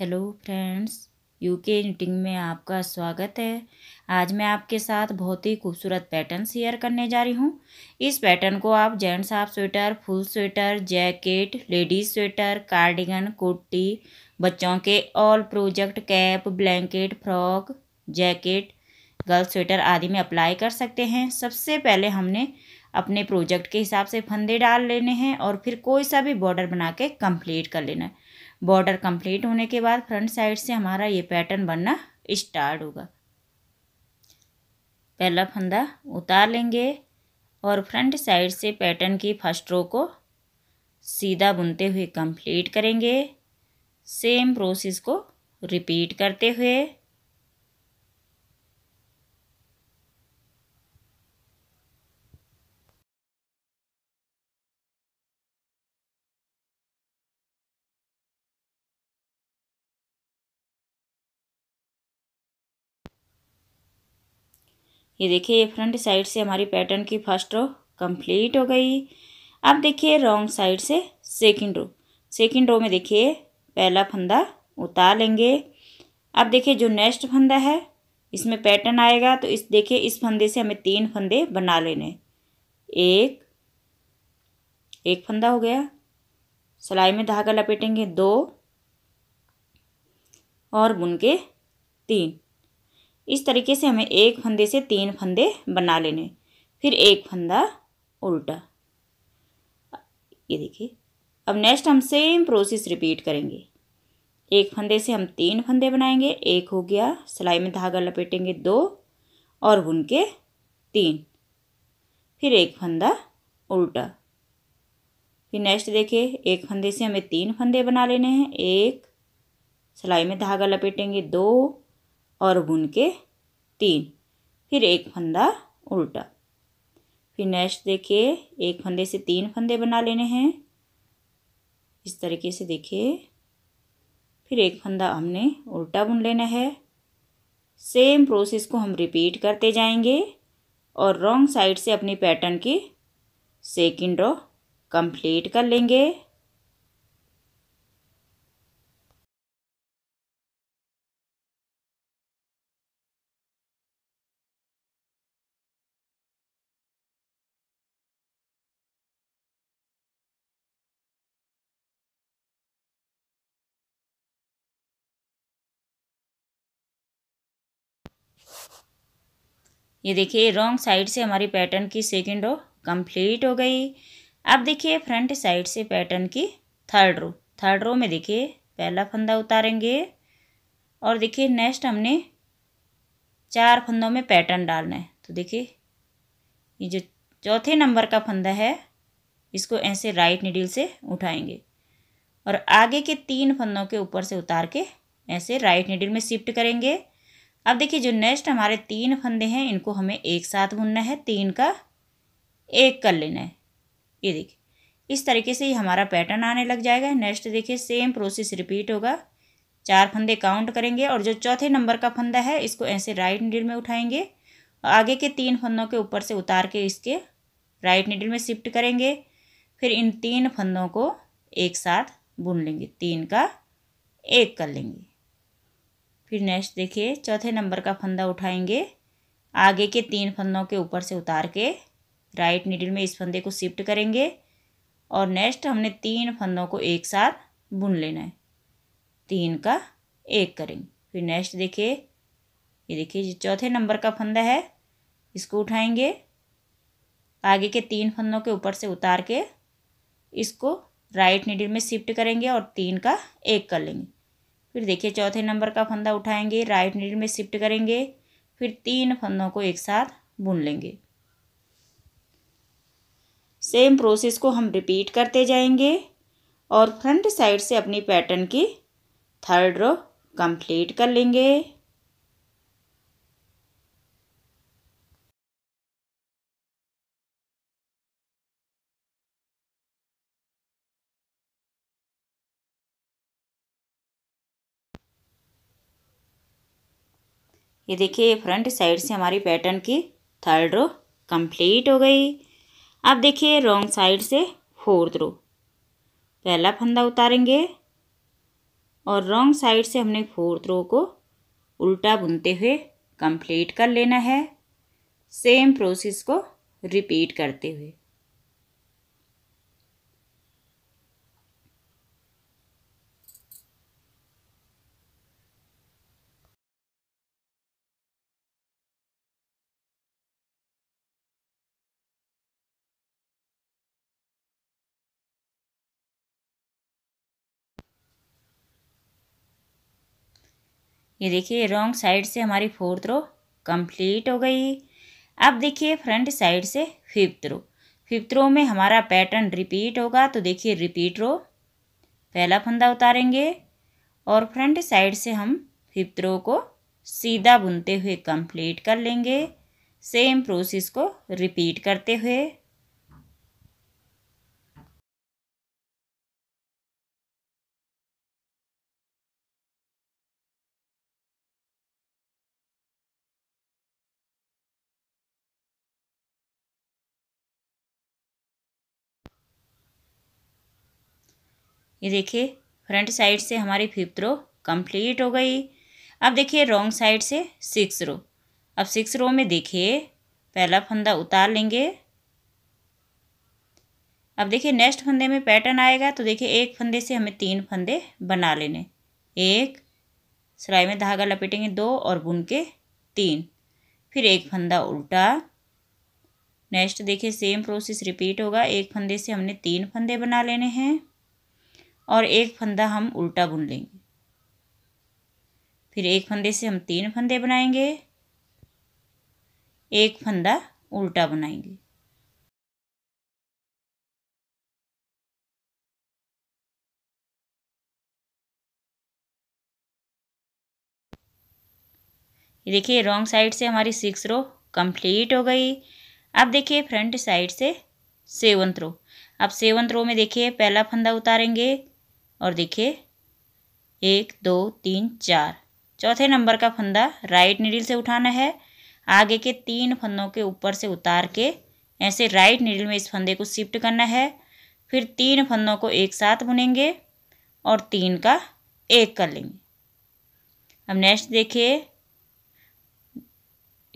hello friends UK knitting में आपका स्वागत है आज मैं आपके साथ बहुत ही खूबसूरत पैटर्न शेयर करने जा रही हूँ इस पैटर्न को आप gents half sweater full sweater jacket ladies sweater cardigan kurti बच्चों के all project cap blanket frock jacket girl sweater आदि में अप्लाई कर सकते हैं सबसे पहले हमने अपने प्रोजेक्ट के हिसाब से फंदे डाल लेने हैं और फिर कोई सा भी बॉर्डर बना के कंप्लीट कर लेना है बॉर्डर कंप्लीट होने के बाद फ्रंट साइड से हमारा ये पैटर्न बनना स्टार्ट होगा पहला फंदा उतार लेंगे और फ्रंट साइड से पैटर्न की फर्स्ट रो को सीधा बुनते हुए कंप्लीट करेंगे सेम प्रोसेस को रिपीट करते हुए ये देखिए फ्रंट साइड से हमारी पैटर्न की फर्स्ट रो कंप्लीट हो गई अब देखिए रॉन्ग साइड से सेकंड रो सेकंड रो में देखिए पहला फंदा उतार लेंगे अब देखिए जो नेक्स्ट फंदा है इसमें पैटर्न आएगा तो इस देखिए इस फंदे से हमें तीन फंदे बना लेने एक एक फंदा हो गया सिलाई में धागा लपेटेंगे दो और बुन के तीन इस तरीके से हमें एक फंदे से तीन फंदे बना लेने फिर एक फंदा उल्टा ये देखिए अब नेक्स्ट हम सेम प्रोसेस रिपीट करेंगे एक फंदे से हम तीन फंदे बनाएंगे एक हो गया सिलाई में धागा लपेटेंगे दो और बुन के तीन फिर एक फंदा उल्टा फिर नेक्स्ट देखिए एक फंदे से हमें तीन फंदे बना लेने हैं एक सिलाई में धागा लपेटेंगे दो और बुन के तीन फिर एक फंदा उल्टा फिर नेक्स्ट देखिए एक फंदे से तीन फंदे बना लेने हैं इस तरीके से देखिए फिर एक फंदा हमने उल्टा बुन लेना है सेम प्रोसेस को हम रिपीट करते जाएंगे और रॉन्ग साइड से अपने पैटर्न की सेकेंड रो कंप्लीट कर लेंगे ये देखिए रॉन्ग साइड से हमारी पैटर्न की सेकेंड रो कंप्लीट हो गई अब देखिए फ्रंट साइड से पैटर्न की थर्ड रो थर्ड रो में देखिए पहला फंदा उतारेंगे और देखिए नेक्स्ट हमने चार फंदों में पैटर्न डालना है तो देखिए ये जो चौथे नंबर का फंदा है इसको ऐसे राइट निडिल से उठाएंगे और आगे के तीन फंदों के ऊपर से उतार के ऐसे राइट निडिल में शिफ्ट करेंगे अब देखिए जो नेक्स्ट हमारे तीन फंदे हैं इनको हमें एक साथ बुनना है तीन का एक कर लेना है ये देखिए इस तरीके से ये हमारा पैटर्न आने लग जाएगा नेक्स्ट देखिए सेम प्रोसेस रिपीट होगा चार फंदे काउंट करेंगे और जो चौथे नंबर का फंदा है इसको ऐसे राइट नीडल में उठाएंगे और आगे के तीन फंदों के ऊपर से उतार के इसके राइट नीडल में शिफ्ट करेंगे फिर इन तीन फंदों को एक साथ बुन लेंगे तीन का एक कर लेंगे फिर नेक्स्ट देखिए चौथे नंबर का फंदा उठाएंगे आगे के तीन फंदों के ऊपर से उतार के राइट नीडल में इस फंदे को शिफ्ट करेंगे और नेक्स्ट हमने तीन फंदों को एक साथ बुन लेना है तीन का एक करेंगे फिर नेक्स्ट देखिए ये देखिए चौथे नंबर का फंदा है इसको उठाएंगे आगे के तीन फंदों के ऊपर से उतार के इसको राइट नीडल में शिफ्ट करेंगे और तीन का एक कर लेंगे फिर देखिए चौथे नंबर का फंदा उठाएंगे राइट नीड में शिफ्ट करेंगे फिर तीन फंदों को एक साथ बुन लेंगे सेम प्रोसेस को हम रिपीट करते जाएंगे और फ्रंट साइड से अपनी पैटर्न की थर्ड रो कंप्लीट कर लेंगे ये देखिए फ्रंट साइड से हमारी पैटर्न की थर्ड रो कंप्लीट हो गई अब देखिए रॉन्ग साइड से फोर्थ रो पहला फंदा उतारेंगे और रॉन्ग साइड से हमने फोर्थ रो को उल्टा बुनते हुए कंप्लीट कर लेना है सेम प्रोसेस को रिपीट करते हुए ये देखिए रॉन्ग साइड से हमारी फोर्थ रो कंप्लीट हो गई अब देखिए फ्रंट साइड से फिफ्थ रो फिफ्थ रो में हमारा पैटर्न रिपीट होगा तो देखिए रिपीट रो पहला फंदा उतारेंगे और फ्रंट साइड से हम फिफ्थ रो को सीधा बुनते हुए कंप्लीट कर लेंगे सेम प्रोसेस को रिपीट करते हुए ये देखिए फ्रंट साइड से हमारी फिफ्थ रो कंप्लीट हो गई अब देखिए रॉन्ग साइड से सिक्स रो अब सिक्स रो में देखिए पहला फंदा उतार लेंगे अब देखिए नेक्स्ट फंदे में पैटर्न आएगा तो देखिए एक फंदे से हमें तीन फंदे बना लेने एक सिलाई में धागा लपेटेंगे दो और बुन के तीन फिर एक फंदा उल्टा नेक्स्ट देखिए सेम प्रोसेस रिपीट होगा एक फंदे से हमने तीन फंदे बना लेने हैं और एक फंदा हम उल्टा बुन लेंगे फिर एक फंदे से हम तीन फंदे बनाएंगे एक फंदा उल्टा बनाएंगे देखिए रॉन्ग साइड से हमारी सिक्स रो कंप्लीट हो गई अब देखिए फ्रंट साइड से सेवंथ रो अब सेवंथ रो में देखिए पहला फंदा उतारेंगे और देखिए एक दो तीन चार चौथे नंबर का फंदा राइट नीडल से उठाना है आगे के तीन फंदों के ऊपर से उतार के ऐसे राइट नीडल में इस फंदे को शिफ्ट करना है फिर तीन फंदों को एक साथ बुनेंगे और तीन का एक कर लेंगे अब नेक्स्ट देखिए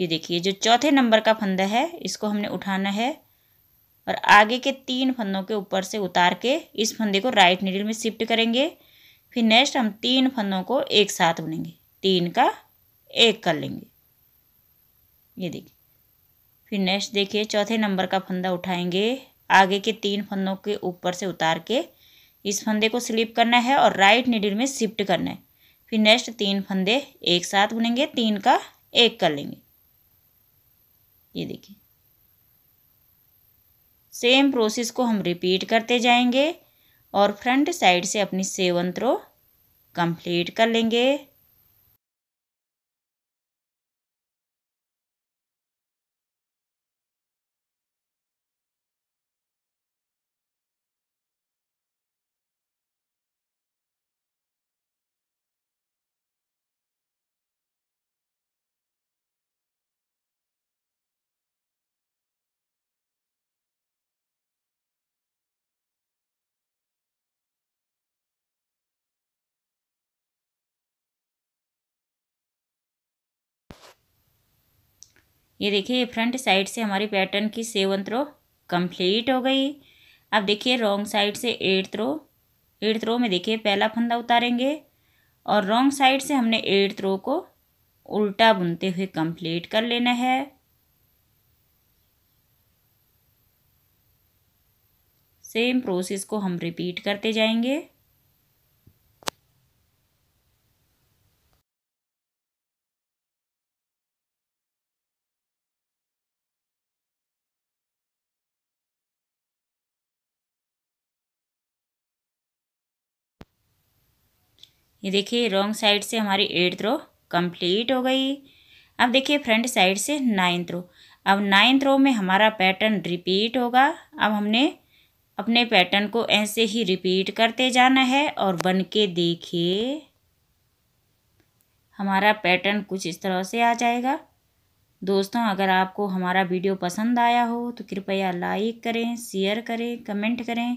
ये देखिए जो चौथे नंबर का फंदा है इसको हमने उठाना है और आगे के तीन फंदों के ऊपर से उतार के इस फंदे को राइट नीडल में शिफ्ट करेंगे फिर नेक्स्ट हम तीन फंदों को एक साथ बुनेंगे तीन का एक कर लेंगे ये देखिए फिर नेक्स्ट देखिए चौथे नंबर का फंदा उठाएंगे आगे के तीन फंदों के ऊपर से उतार के इस फंदे को स्लिप करना है और राइट नीडल में शिफ्ट करना है फिर नेक्स्ट तीन फंदे एक साथ बुनेंगे तीन का एक कर लेंगे ये देखिए सेम प्रोसेस को हम रिपीट करते जाएंगे और फ्रंट साइड से अपनी सेवन थ्रो कंप्लीट कर लेंगे ये देखिए फ्रंट साइड से हमारी पैटर्न की सेवन थ्रो कंप्लीट हो गई अब देखिए रॉन्ग साइड से एट थ्रो एट थ्रो में देखिए पहला फंदा उतारेंगे और रॉन्ग साइड से हमने एट थ्रो को उल्टा बुनते हुए कंप्लीट कर लेना है सेम प्रोसेस को हम रिपीट करते जाएंगे ये देखिए रॉन्ग साइड से हमारी एट रो कंप्लीट हो गई अब देखिए फ्रंट साइड से नाइन्थ रो अब नाइन्थ रो में हमारा पैटर्न रिपीट होगा अब हमने अपने पैटर्न को ऐसे ही रिपीट करते जाना है और बन के देखिए हमारा पैटर्न कुछ इस तरह से आ जाएगा दोस्तों अगर आपको हमारा वीडियो पसंद आया हो तो कृपया लाइक करें शेयर करें कमेंट करें